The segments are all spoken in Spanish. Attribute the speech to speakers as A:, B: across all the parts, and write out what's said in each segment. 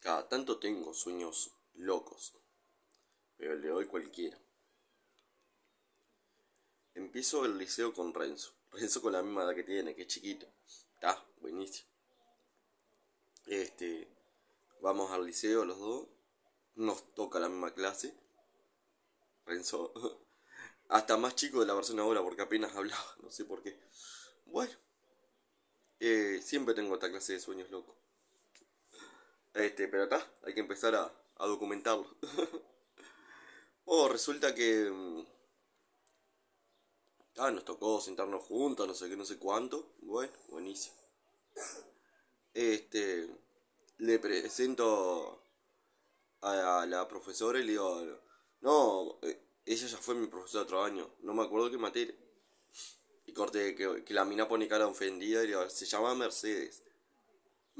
A: Cada tanto tengo sueños locos, pero le doy cualquiera. Empiezo el liceo con Renzo. Renzo con la misma edad que tiene, que es chiquito. Está buenísimo. Este, vamos al liceo los dos. Nos toca la misma clase. Renzo. Hasta más chico de la persona ahora porque apenas hablaba, no sé por qué. Bueno, eh, siempre tengo esta clase de sueños locos. Este, pero está, hay que empezar a, documentarlo. oh, resulta que. Mm, ah, nos tocó sentarnos juntos, no sé qué, no sé cuánto. Bueno, buenísimo. Este. Le presento a la profesora y le digo, no, eh, ella ya fue mi profesora otro año, no me acuerdo qué materia. Y corte que, que la mina pone cara ofendida y le digo, se llama Mercedes.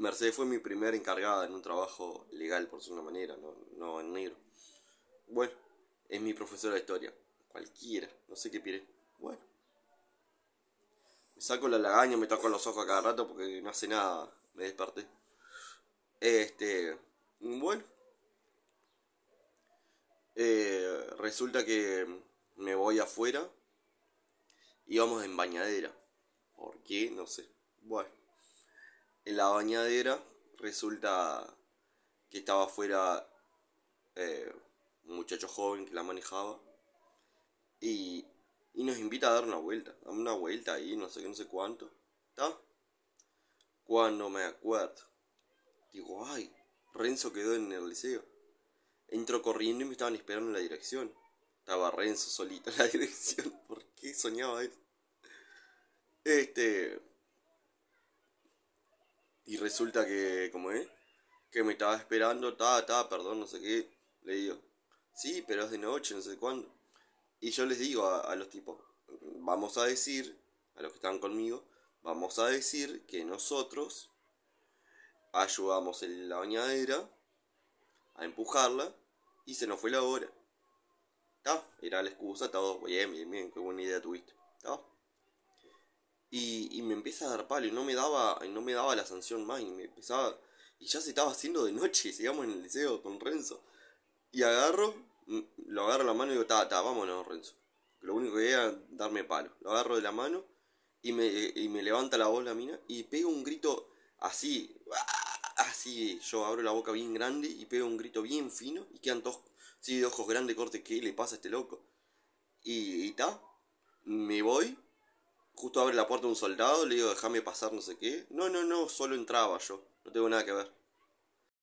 A: Mercedes fue mi primera encargada en un trabajo legal, por su manera, no, en negro. Bueno, es mi profesora de historia. Cualquiera, no sé qué pire. Bueno. Me saco la lagaña, me toco los ojos a cada rato porque no hace nada. Me desperté. Este. Bueno. Eh, resulta que me voy afuera. Y vamos en bañadera. ¿Por qué? No sé. Bueno en la bañadera resulta que estaba afuera eh, un muchacho joven que la manejaba y, y, nos invita a dar una vuelta, dame una vuelta ahí, no sé qué, no sé cuánto, ¿está? Cuando me acuerdo, digo, ay, Renzo quedó en el liceo. Entro corriendo y me estaban esperando en la dirección. Estaba Renzo solito en la dirección, ¿por qué soñaba eso? Este... Y resulta que, como es, que me estaba esperando, ta, ta, perdón, no sé qué. Le digo, sí, pero es de noche, no sé cuándo. Y yo les digo a, los tipos, vamos a decir, a los que están conmigo, vamos a decir que nosotros ayudamos en la bañadera a empujarla y se nos fue la hora. Era la excusa, todo, bien, bien, bien, qué buena idea tuviste. ta y, me empieza a dar palo y no me daba, no me daba la sanción más y me empezaba. Y ya se estaba haciendo de noche, sigamos en el liceo con Renzo. Y agarro, mm, lo agarro la mano y digo, ta, ta, vámonos, Renzo. Lo único que era darme palo. Lo agarro de la mano y me, y me levanta la voz la mina y pego un grito así. ¡ah! Así, yo abro la boca bien grande y pego un grito bien fino y quedan todos ojos grandes, cortes ¿qué le pasa a este loco? Y, y ta, me voy justo abre la puerta un soldado, le digo, déjame pasar no sé qué. No, no, no, solo entraba yo, no tengo nada que ver.